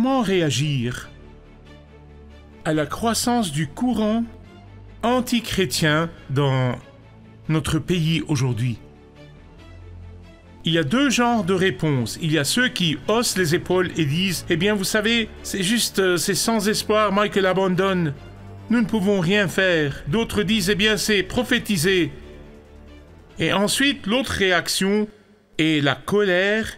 comment réagir à la croissance du courant antichrétien dans notre pays aujourd'hui il y a deux genres de réponses. Il y a ceux qui haussent les épaules et disent Eh bien, vous savez, c'est juste, euh, c'est sans espoir, Michael abandonne. Nous ne pouvons rien faire. D'autres disent Eh bien, c'est prophétiser Et ensuite, l'autre réaction est la colère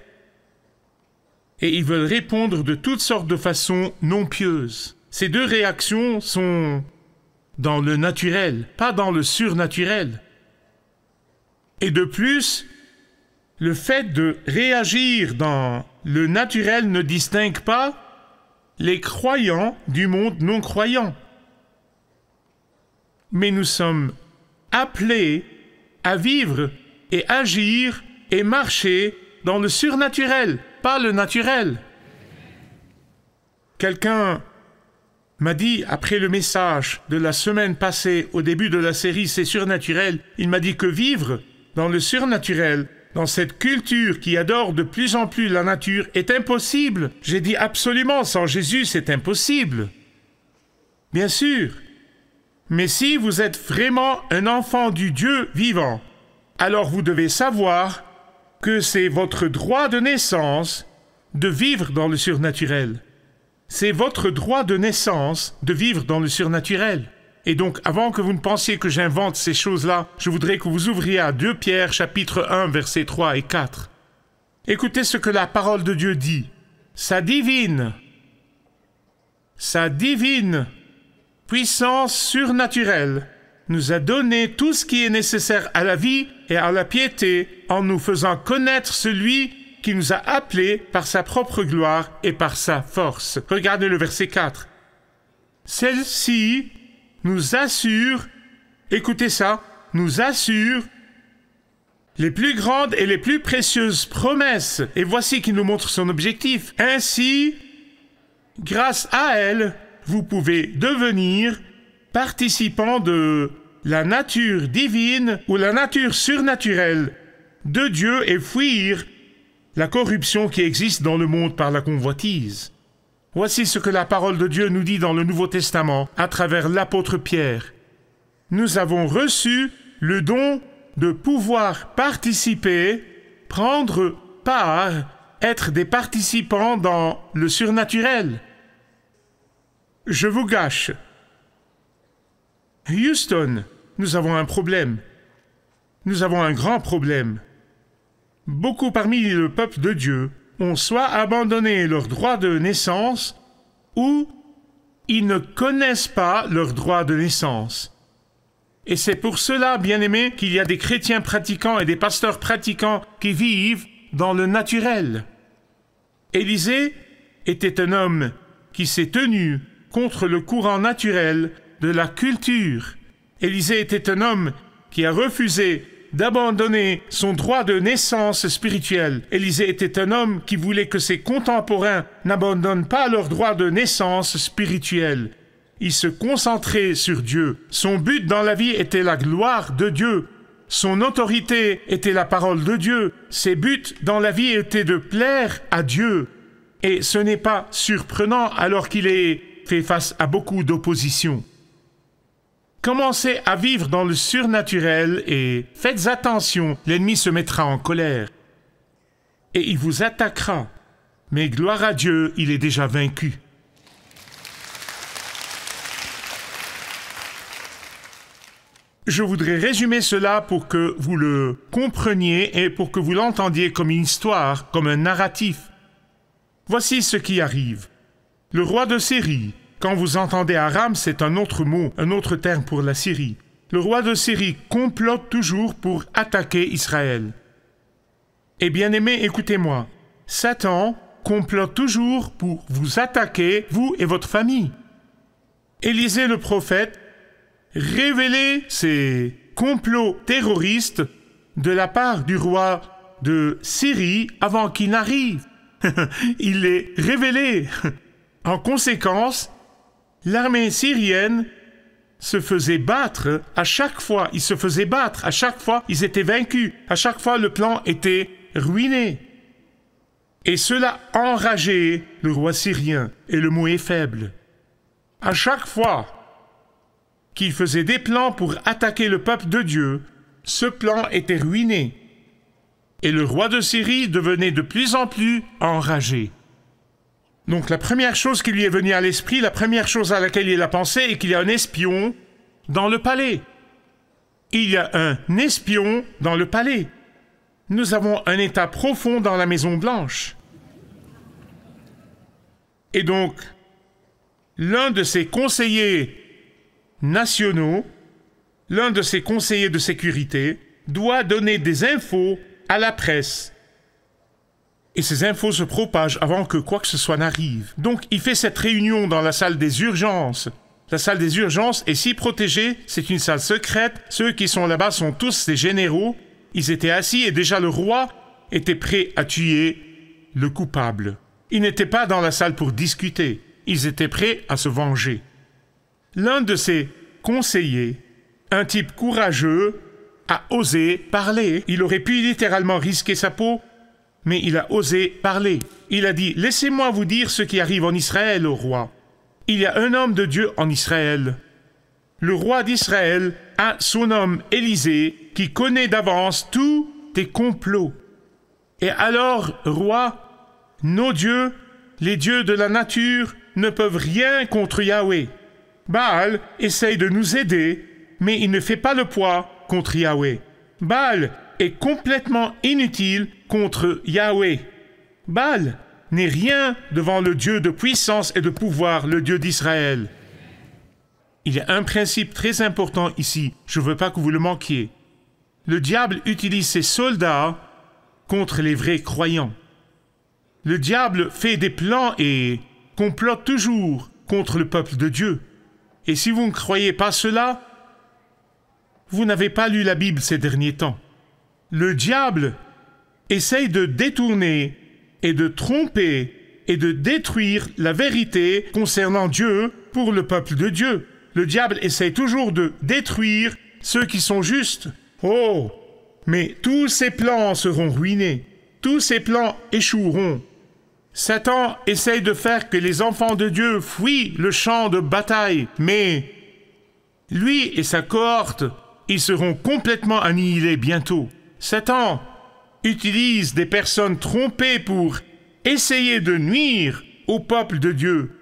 et ils veulent répondre de toutes sortes de façons non pieuses. Ces deux réactions sont dans le naturel, pas dans le surnaturel. Et de plus, le fait de réagir dans le naturel ne distingue pas les croyants du monde non croyant. Mais nous sommes appelés à vivre et agir et marcher dans le surnaturel pas le naturel. Quelqu'un m'a dit, après le message de la semaine passée au début de la série C'est surnaturel, il m'a dit que vivre dans le surnaturel, dans cette culture qui adore de plus en plus la nature, est impossible. J'ai dit absolument, sans Jésus, c'est impossible. Bien sûr. Mais si vous êtes vraiment un enfant du Dieu vivant, alors vous devez savoir que c'est votre droit de naissance de vivre dans le surnaturel. C'est votre droit de naissance de vivre dans le surnaturel. Et donc, avant que vous ne pensiez que j'invente ces choses-là, je voudrais que vous ouvriez à 2 Pierre chapitre 1 versets 3 et 4. Écoutez ce que la parole de Dieu dit. Sa divine, sa divine puissance surnaturelle nous a donné tout ce qui est nécessaire à la vie et à la piété en nous faisant connaître celui qui nous a appelés par sa propre gloire et par sa force. Regardez le verset 4. Celle-ci nous assure, écoutez ça, nous assure les plus grandes et les plus précieuses promesses. Et voici qui nous montre son objectif. Ainsi, grâce à elle, vous pouvez devenir participants de la nature divine ou la nature surnaturelle de Dieu et fuir la corruption qui existe dans le monde par la convoitise. Voici ce que la parole de Dieu nous dit dans le Nouveau Testament à travers l'apôtre Pierre. Nous avons reçu le don de pouvoir participer, prendre part, être des participants dans le surnaturel. Je vous gâche Houston, nous avons un problème. Nous avons un grand problème. Beaucoup parmi le peuple de Dieu ont soit abandonné leur droit de naissance, ou ils ne connaissent pas leur droit de naissance. Et c'est pour cela, bien-aimés, qu'il y a des chrétiens pratiquants et des pasteurs pratiquants qui vivent dans le naturel. Élisée était un homme qui s'est tenu contre le courant naturel de la culture. Élisée était un homme qui a refusé d'abandonner son droit de naissance spirituelle. Élisée était un homme qui voulait que ses contemporains n'abandonnent pas leur droit de naissance spirituelle. Il se concentrait sur Dieu. Son but dans la vie était la gloire de Dieu. Son autorité était la parole de Dieu. Ses buts dans la vie étaient de plaire à Dieu. Et ce n'est pas surprenant alors qu'il est fait face à beaucoup d'opposition. Commencez à vivre dans le surnaturel et faites attention, l'ennemi se mettra en colère et il vous attaquera. Mais gloire à Dieu, il est déjà vaincu. Je voudrais résumer cela pour que vous le compreniez et pour que vous l'entendiez comme une histoire, comme un narratif. Voici ce qui arrive. Le roi de Syrie, quand vous entendez Aram, c'est un autre mot, un autre terme pour la Syrie. Le roi de Syrie complote toujours pour attaquer Israël. Et eh bien aimé, écoutez-moi. Satan complote toujours pour vous attaquer, vous et votre famille. Élisée le prophète révélait ces complots terroristes de la part du roi de Syrie avant qu'il n'arrive. Il les révélait. En conséquence, L'armée syrienne se faisait battre à chaque fois, ils se faisaient battre, à chaque fois ils étaient vaincus, à chaque fois le plan était ruiné. Et cela enrageait le roi syrien, et le mot est faible. À chaque fois qu'il faisait des plans pour attaquer le peuple de Dieu, ce plan était ruiné. Et le roi de Syrie devenait de plus en plus enragé. Donc la première chose qui lui est venue à l'esprit, la première chose à laquelle il a pensé est qu'il y a un espion dans le palais. Il y a un espion dans le palais. Nous avons un état profond dans la Maison Blanche. Et donc, l'un de ses conseillers nationaux, l'un de ses conseillers de sécurité, doit donner des infos à la presse et ces infos se propagent avant que quoi que ce soit n'arrive. Donc il fait cette réunion dans la salle des urgences. La salle des urgences est si protégée, c'est une salle secrète, ceux qui sont là-bas sont tous des généraux, ils étaient assis et déjà le roi était prêt à tuer le coupable. Ils n'étaient pas dans la salle pour discuter, ils étaient prêts à se venger. L'un de ses conseillers, un type courageux, a osé parler. Il aurait pu littéralement risquer sa peau mais il a osé parler. Il a dit, Laissez-moi vous dire ce qui arrive en Israël au roi. Il y a un homme de Dieu en Israël. Le roi d'Israël a son homme Élisée qui connaît d'avance tous tes complots. Et alors, roi, nos dieux, les dieux de la nature, ne peuvent rien contre Yahweh. Baal essaye de nous aider, mais il ne fait pas le poids contre Yahweh. Baal est complètement inutile contre Yahweh. Baal n'est rien devant le Dieu de puissance et de pouvoir, le Dieu d'Israël. Il y a un principe très important ici, je ne veux pas que vous le manquiez. Le diable utilise ses soldats contre les vrais croyants. Le diable fait des plans et complote toujours contre le peuple de Dieu. Et si vous ne croyez pas cela, vous n'avez pas lu la Bible ces derniers temps le diable essaye de détourner et de tromper et de détruire la vérité concernant Dieu pour le peuple de Dieu. Le diable essaye toujours de détruire ceux qui sont justes. Oh Mais tous ses plans seront ruinés. Tous ses plans échoueront. Satan essaye de faire que les enfants de Dieu fuient le champ de bataille, mais lui et sa cohorte, ils seront complètement annihilés bientôt. Satan utilise des personnes trompées pour essayer de nuire au peuple de Dieu.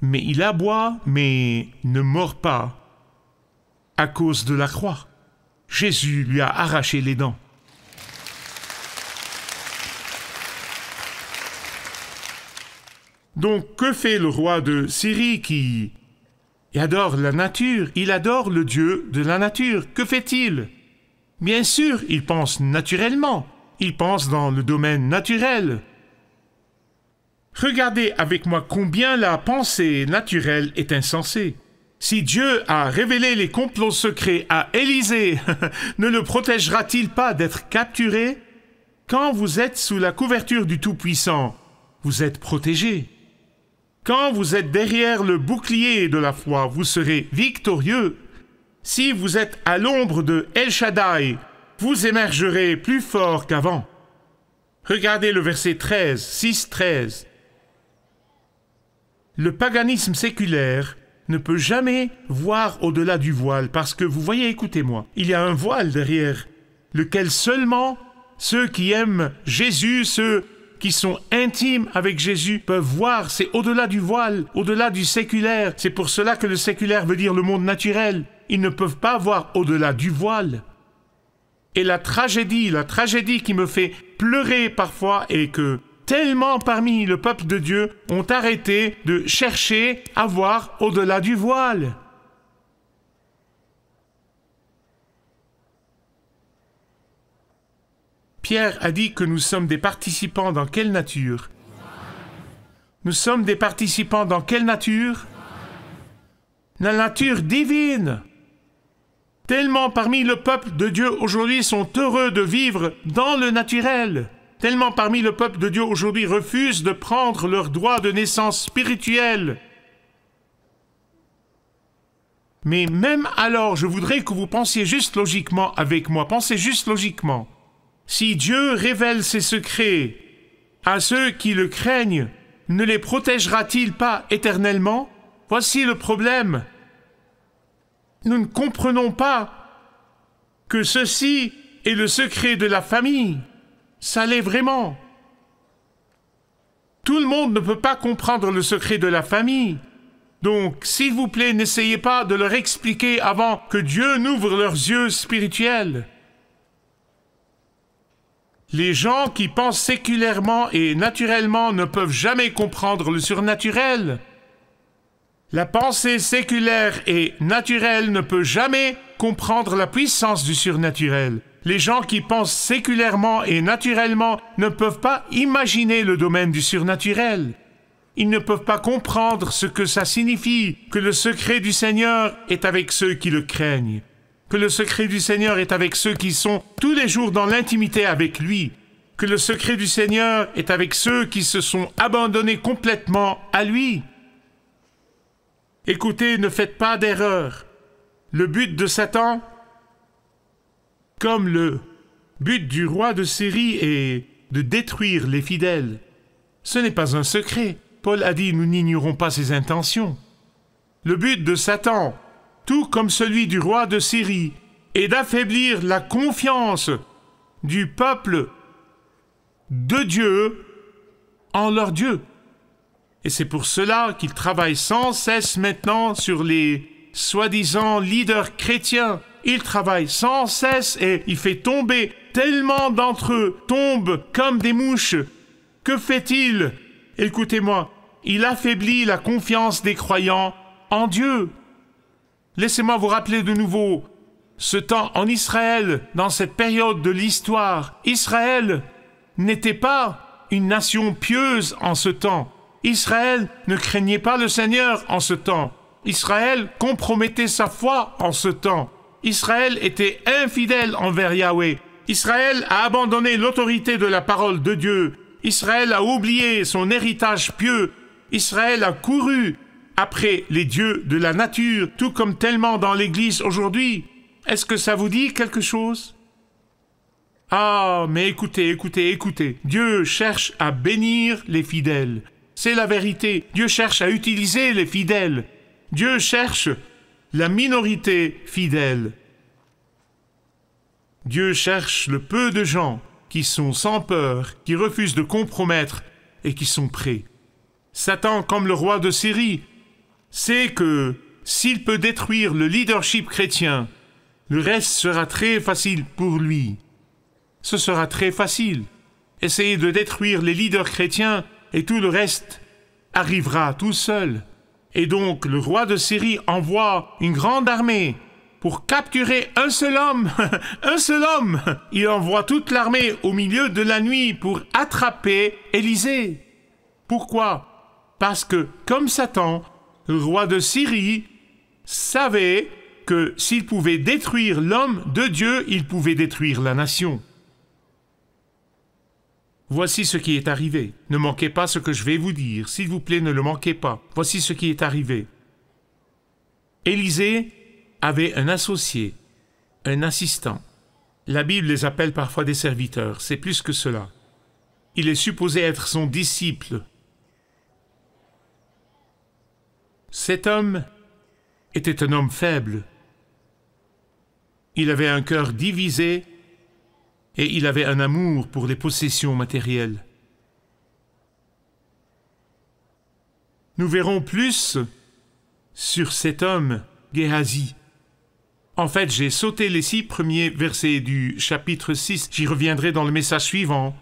Mais il aboie, mais ne mord pas, à cause de la croix. Jésus lui a arraché les dents. Donc que fait le roi de Syrie qui il adore la nature, il adore le Dieu de la nature. Que fait-il Bien sûr, il pense naturellement, il pense dans le domaine naturel. Regardez avec moi combien la pensée naturelle est insensée. Si Dieu a révélé les complots secrets à Élisée, ne le protégera-t-il pas d'être capturé Quand vous êtes sous la couverture du Tout-Puissant, vous êtes protégé. Quand vous êtes derrière le bouclier de la foi, vous serez victorieux. Si vous êtes à l'ombre de El Shaddai, vous émergerez plus fort qu'avant. Regardez le verset 13, 6, 13. Le paganisme séculaire ne peut jamais voir au-delà du voile, parce que vous voyez, écoutez-moi, il y a un voile derrière, lequel seulement ceux qui aiment Jésus, ceux qui sont intimes avec Jésus peuvent voir, c'est au-delà du voile, au-delà du séculaire. C'est pour cela que le séculaire veut dire le monde naturel. Ils ne peuvent pas voir au-delà du voile. Et la tragédie, la tragédie qui me fait pleurer parfois est que tellement parmi le peuple de Dieu ont arrêté de chercher à voir au-delà du voile. Pierre a dit que nous sommes des participants dans quelle nature Nous sommes des participants dans quelle nature La nature divine. Tellement parmi le peuple de Dieu aujourd'hui sont heureux de vivre dans le naturel. Tellement parmi le peuple de Dieu aujourd'hui refusent de prendre leur droit de naissance spirituelle. Mais même alors, je voudrais que vous pensiez juste logiquement avec moi. Pensez juste logiquement. Si Dieu révèle ses secrets à ceux qui le craignent, ne les protégera-t-il pas éternellement Voici le problème. Nous ne comprenons pas que ceci est le secret de la famille. Ça l'est vraiment. Tout le monde ne peut pas comprendre le secret de la famille. Donc, s'il vous plaît, n'essayez pas de leur expliquer avant que Dieu n'ouvre leurs yeux spirituels. Les gens qui pensent séculairement et naturellement ne peuvent jamais comprendre le surnaturel. La pensée séculaire et naturelle ne peut jamais comprendre la puissance du surnaturel. Les gens qui pensent séculairement et naturellement ne peuvent pas imaginer le domaine du surnaturel. Ils ne peuvent pas comprendre ce que ça signifie, que le secret du Seigneur est avec ceux qui le craignent que le secret du Seigneur est avec ceux qui sont tous les jours dans l'intimité avec lui, que le secret du Seigneur est avec ceux qui se sont abandonnés complètement à lui. Écoutez, ne faites pas d'erreur. Le but de Satan, comme le but du roi de Syrie, est de détruire les fidèles. Ce n'est pas un secret. Paul a dit, nous n'ignorons pas ses intentions. Le but de Satan, tout comme celui du roi de Syrie, et d'affaiblir la confiance du peuple de Dieu en leur Dieu. Et c'est pour cela qu'il travaille sans cesse maintenant sur les soi-disant leaders chrétiens. Il travaille sans cesse et il fait tomber tellement d'entre eux, tombent comme des mouches. Que fait-il Écoutez-moi, il affaiblit la confiance des croyants en Dieu. Laissez-moi vous rappeler de nouveau ce temps en Israël, dans cette période de l'histoire. Israël n'était pas une nation pieuse en ce temps. Israël ne craignait pas le Seigneur en ce temps. Israël compromettait sa foi en ce temps. Israël était infidèle envers Yahweh. Israël a abandonné l'autorité de la parole de Dieu. Israël a oublié son héritage pieux. Israël a couru après les dieux de la nature, tout comme tellement dans l'Église aujourd'hui. Est-ce que ça vous dit quelque chose Ah, mais écoutez, écoutez, écoutez. Dieu cherche à bénir les fidèles. C'est la vérité. Dieu cherche à utiliser les fidèles. Dieu cherche la minorité fidèle. Dieu cherche le peu de gens qui sont sans peur, qui refusent de compromettre et qui sont prêts. Satan, comme le roi de Syrie, c'est que s'il peut détruire le leadership chrétien, le reste sera très facile pour lui. Ce sera très facile. Essayez de détruire les leaders chrétiens et tout le reste arrivera tout seul. Et donc le roi de Syrie envoie une grande armée pour capturer un seul homme, un seul homme. Il envoie toute l'armée au milieu de la nuit pour attraper Élisée. Pourquoi Parce que, comme Satan, le roi de Syrie, savait que s'il pouvait détruire l'homme de Dieu, il pouvait détruire la nation. Voici ce qui est arrivé. Ne manquez pas ce que je vais vous dire. S'il vous plaît, ne le manquez pas. Voici ce qui est arrivé. Élisée avait un associé, un assistant. La Bible les appelle parfois des serviteurs. C'est plus que cela. Il est supposé être son disciple, Cet homme était un homme faible. Il avait un cœur divisé et il avait un amour pour les possessions matérielles. Nous verrons plus sur cet homme, Géhazi. En fait, j'ai sauté les six premiers versets du chapitre 6. J'y reviendrai dans le message suivant,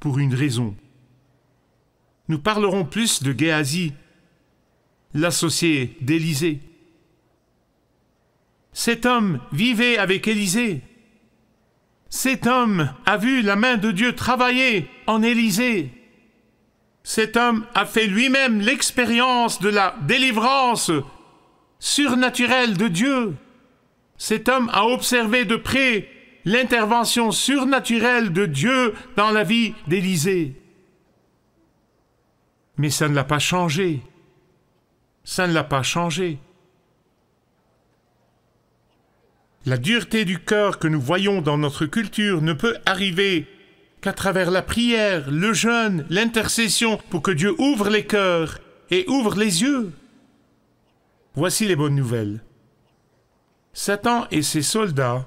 pour une raison. Nous parlerons plus de Géhazi l'associé d'Élysée. Cet homme vivait avec Élisée. Cet homme a vu la main de Dieu travailler en Élisée. Cet homme a fait lui-même l'expérience de la délivrance surnaturelle de Dieu. Cet homme a observé de près l'intervention surnaturelle de Dieu dans la vie d'Élisée. Mais ça ne l'a pas changé ça ne l'a pas changé. La dureté du cœur que nous voyons dans notre culture ne peut arriver qu'à travers la prière, le jeûne, l'intercession, pour que Dieu ouvre les cœurs et ouvre les yeux. Voici les bonnes nouvelles. Satan et ses soldats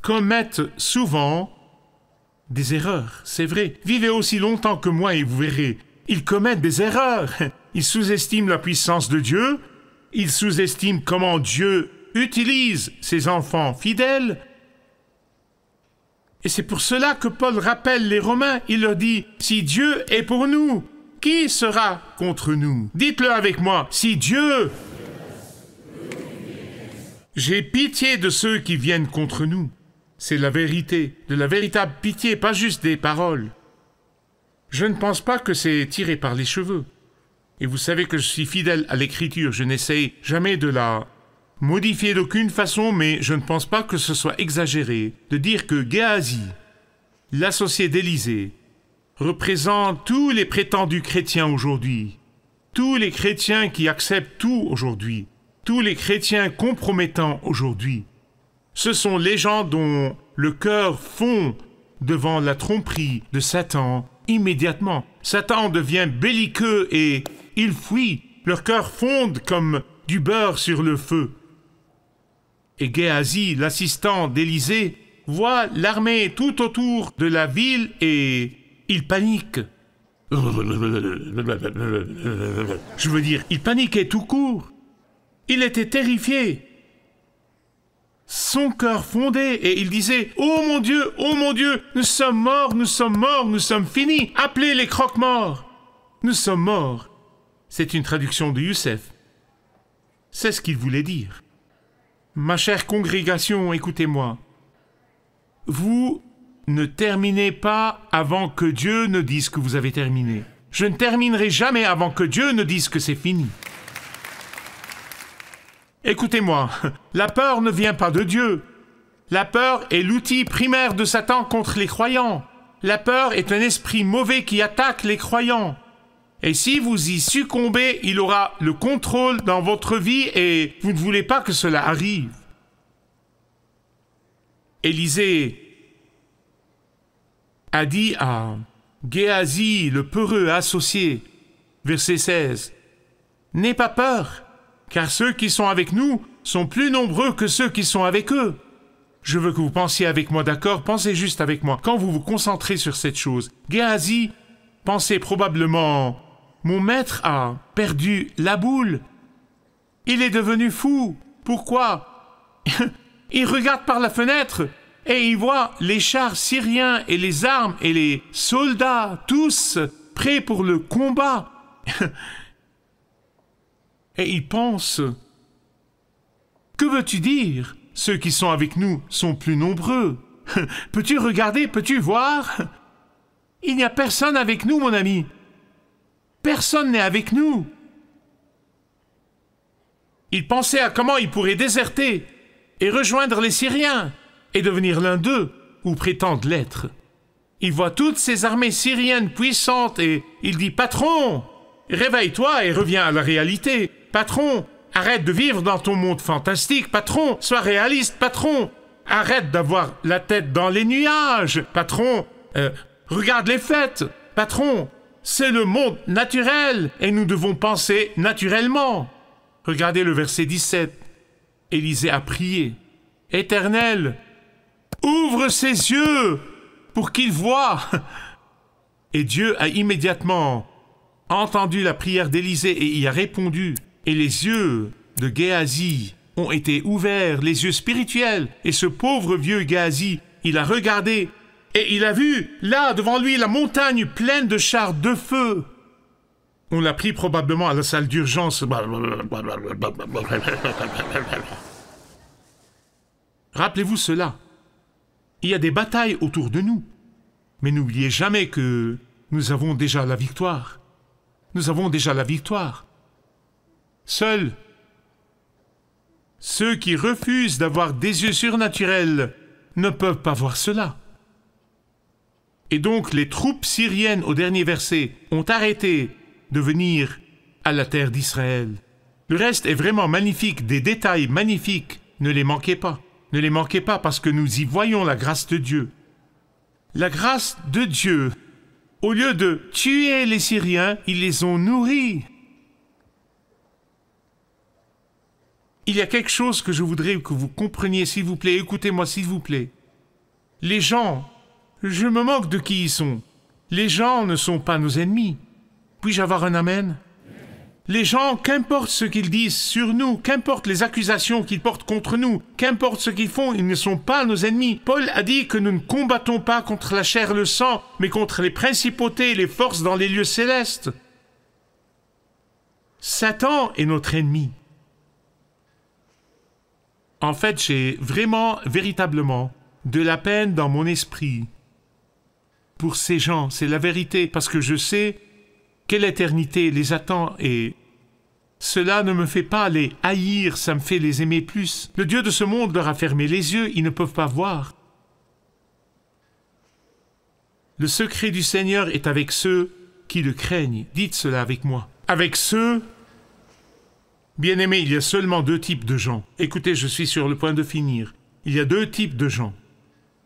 commettent souvent des erreurs, c'est vrai. Vivez aussi longtemps que moi et vous verrez, ils commettent des erreurs. Il sous estime la puissance de Dieu, Il sous estime comment Dieu utilise ses enfants fidèles. Et c'est pour cela que Paul rappelle les Romains, il leur dit, si Dieu est pour nous, qui sera contre nous Dites-le avec moi, si Dieu... J'ai pitié de ceux qui viennent contre nous. C'est la vérité, de la véritable pitié, pas juste des paroles. Je ne pense pas que c'est tiré par les cheveux. Et vous savez que je suis fidèle à l'écriture, je n'essaye jamais de la modifier d'aucune façon, mais je ne pense pas que ce soit exagéré de dire que Géasi, l'associé d'Élysée, représente tous les prétendus chrétiens aujourd'hui, tous les chrétiens qui acceptent tout aujourd'hui, tous les chrétiens compromettants aujourd'hui. Ce sont les gens dont le cœur fond devant la tromperie de Satan immédiatement. Satan devient belliqueux et ils fuient, Leur cœur fondent comme du beurre sur le feu. Et Géasi, l'assistant d'Élysée, voit l'armée tout autour de la ville et il panique. Je veux dire, il paniquait tout court. Il était terrifié. Son cœur fondait et il disait Oh mon Dieu, oh mon Dieu, nous sommes morts, nous sommes morts, nous sommes finis. Appelez les croque-morts. Nous sommes morts. C'est une traduction de Youssef. C'est ce qu'il voulait dire. Ma chère congrégation, écoutez-moi. Vous ne terminez pas avant que Dieu ne dise que vous avez terminé. Je ne terminerai jamais avant que Dieu ne dise que c'est fini. Écoutez-moi, la peur ne vient pas de Dieu. La peur est l'outil primaire de Satan contre les croyants. La peur est un esprit mauvais qui attaque les croyants. Et si vous y succombez, il aura le contrôle dans votre vie et vous ne voulez pas que cela arrive. Élisée a dit à Géasi, le peureux associé, verset 16, N'aie pas peur, car ceux qui sont avec nous sont plus nombreux que ceux qui sont avec eux. Je veux que vous pensiez avec moi, d'accord Pensez juste avec moi. Quand vous vous concentrez sur cette chose, Géasi pensez probablement mon maître a perdu la boule. Il est devenu fou. Pourquoi Il regarde par la fenêtre et il voit les chars syriens et les armes et les soldats, tous prêts pour le combat. et il pense Que veux-tu dire Ceux qui sont avec nous sont plus nombreux. peux-tu regarder Peux-tu voir Il n'y a personne avec nous, mon ami. Personne n'est avec nous. Il pensait à comment il pourrait déserter et rejoindre les Syriens et devenir l'un d'eux, ou prétendre l'être. Il voit toutes ces armées syriennes puissantes et il dit Patron, réveille-toi et reviens à la réalité. Patron, arrête de vivre dans ton monde fantastique. Patron, sois réaliste. Patron, arrête d'avoir la tête dans les nuages. Patron, euh, regarde les fêtes. Patron, c'est le monde naturel et nous devons penser naturellement. Regardez le verset 17. Élisée a prié. Éternel, ouvre ses yeux pour qu'il voie. Et Dieu a immédiatement entendu la prière d'Élisée et y a répondu. Et les yeux de Géasi ont été ouverts, les yeux spirituels. Et ce pauvre vieux Géasi, il a regardé et il a vu, là, devant lui, la montagne pleine de chars de feu. On l'a pris probablement à la salle d'urgence. Rappelez-vous cela. Il y a des batailles autour de nous. Mais n'oubliez jamais que nous avons déjà la victoire. Nous avons déjà la victoire. Seuls ceux qui refusent d'avoir des yeux surnaturels ne peuvent pas voir cela. Et donc les troupes syriennes au dernier verset ont arrêté de venir à la terre d'Israël. Le reste est vraiment magnifique, des détails magnifiques. Ne les manquez pas. Ne les manquez pas parce que nous y voyons la grâce de Dieu. La grâce de Dieu. Au lieu de tuer les Syriens, ils les ont nourris. Il y a quelque chose que je voudrais que vous compreniez, s'il vous plaît. Écoutez-moi, s'il vous plaît. Les gens je me moque de qui ils sont. Les gens ne sont pas nos ennemis. Puis-je avoir un Amen Les gens, qu'importe ce qu'ils disent sur nous, qu'importe les accusations qu'ils portent contre nous, qu'importe ce qu'ils font, ils ne sont pas nos ennemis. Paul a dit que nous ne combattons pas contre la chair et le sang, mais contre les principautés et les forces dans les lieux célestes. Satan est notre ennemi. En fait, j'ai vraiment, véritablement, de la peine dans mon esprit pour ces gens, c'est la vérité, parce que je sais quelle éternité les attend et cela ne me fait pas les haïr, ça me fait les aimer plus. Le Dieu de ce monde leur a fermé les yeux, ils ne peuvent pas voir. Le secret du Seigneur est avec ceux qui le craignent. Dites cela avec moi. Avec ceux... Bien-aimés, il y a seulement deux types de gens. Écoutez, je suis sur le point de finir. Il y a deux types de gens.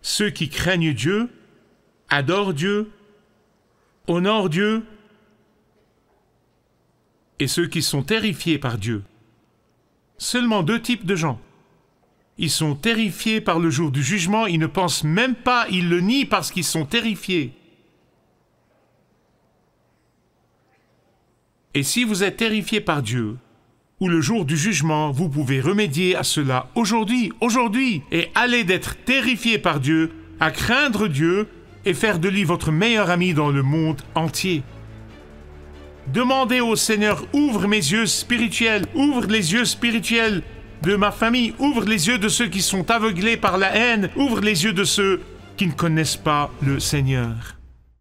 Ceux qui craignent Dieu adore Dieu, honore Dieu, et ceux qui sont terrifiés par Dieu. Seulement deux types de gens. Ils sont terrifiés par le jour du jugement, ils ne pensent même pas, ils le nient parce qu'ils sont terrifiés. Et si vous êtes terrifié par Dieu, ou le jour du jugement, vous pouvez remédier à cela aujourd'hui, aujourd'hui, et aller d'être terrifié par Dieu, à craindre Dieu, et faire de lui votre meilleur ami dans le monde entier. Demandez au Seigneur, ouvre mes yeux spirituels, ouvre les yeux spirituels de ma famille, ouvre les yeux de ceux qui sont aveuglés par la haine, ouvre les yeux de ceux qui ne connaissent pas le Seigneur.